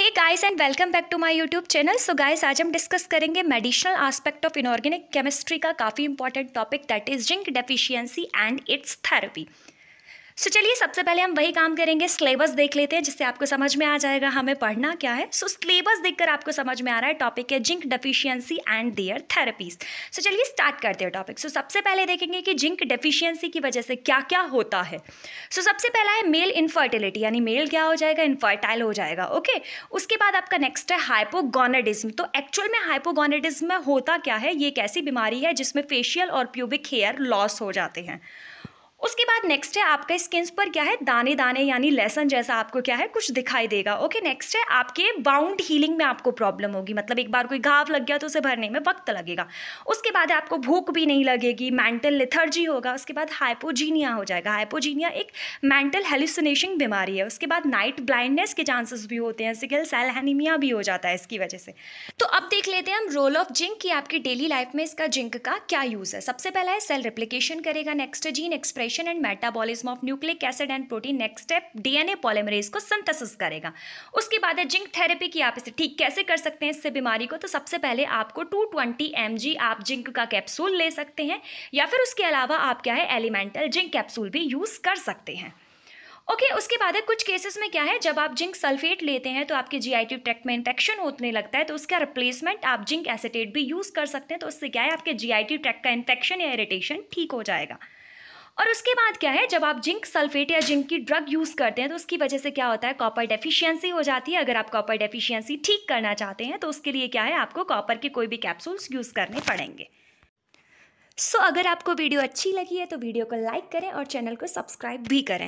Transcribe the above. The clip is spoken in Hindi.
Hey guys and welcome back to my YouTube channel so guys आज हम डिस्कस करेंगे medicinal aspect of inorganic chemistry का काफ़ी important topic that is zinc deficiency and its therapy so so, चलिए सबसे पहले हम वही काम करेंगे सिलेबस देख लेते हैं जिससे आपको समझ में आ जाएगा हमें पढ़ना क्या है सो सिलेबस देखकर आपको समझ में आ रहा है टॉपिक है zinc deficiency and their therapies so चलिए स्टार्ट करते हैं टॉपिक सो so, सबसे पहले देखेंगे कि जिंक डेफिशिएंसी की वजह से क्या क्या होता है सो so, सबसे पहला है मेल इनफर्टिलिटी यानी मेल क्या हो जाएगा इनफर्टाइल हो जाएगा ओके okay? उसके बाद आपका नेक्स्ट है हाइपोगोनेडिज्म तो एक्चुअल में हाइपोगोनेडिज्म में होता क्या है ये एक ऐसी बीमारी है जिसमें फेशियल और प्यूबिक हेयर लॉस हो जाते हैं उसके बाद नेक्स्ट है आपके स्किन पर क्या है दाने दाने यानी लेसन जैसा आपको क्या है कुछ दिखाई देगा ओके नेक्स्ट है आपके बाउंड हीलिंग में आपको प्रॉब्लम होगी मतलब एक बार कोई घाव लग गया तो उसे भरने में वक्त लगेगा उसके बाद आपको भूख भी नहीं लगेगी मेंटल लिथर्जी होगा उसके बाद हाइपोजीनिया हो जाएगा हाइपोजीनिया एक मेंटल हेलुसिनेशन बीमारी है उसके बाद नाइट ब्लाइंडनेस के चांसेस भी होते हैं सिकल सेल हैनीमिया भी हो जाता है इसकी वजह से तो अब देख लेते हैं हम रोल ऑफ जिंक की आपकी डेली लाइफ में इसका जिंक का क्या यूज़ है सबसे पहला है सेल रिप्लीकेशन करेगा next gene express digestion and metabolism of nucleic acid and protein next step DNA polymerase को सिंथेसिस करेगा उसके बाद है जिंक थेरेपी की आप इसे ठीक कैसे कर सकते हैं इससे बीमारी को तो सबसे पहले आपको टू ट्वेंटी आप जिंक का कैप्सूल ले सकते हैं या फिर उसके अलावा आप क्या है एलिमेंटल जिंक कैप्सूल भी यूज़ कर सकते हैं ओके okay, उसके बाद है कुछ केसेस में क्या है जब आप जिंक सल्फेट लेते हैं तो आपके जी जीआईटी ट्रैक्ट में इन्फेक्शन होने लगता है तो उसका रिप्लेसमेंट आप जिंक एसिटेट भी यूज़ कर सकते हैं तो उससे क्या है आपके जी जीआईटी ट्रैक्ट का इन्फेक्शन या इरिटेशन ठीक हो जाएगा और उसके बाद क्या है जब आप जिंक सल्फेट या जिंक की ड्रग यूज़ करते हैं तो उसकी वजह से क्या होता है कॉपर डेफिशिएंसी हो जाती है अगर आप कॉपर डेफिशिएंसी ठीक करना चाहते हैं तो उसके लिए क्या है आपको कॉपर के कोई भी कैप्सूल्स यूज़ करने पड़ेंगे सो so, अगर आपको वीडियो अच्छी लगी है तो वीडियो को लाइक करें और चैनल को सब्सक्राइब भी करें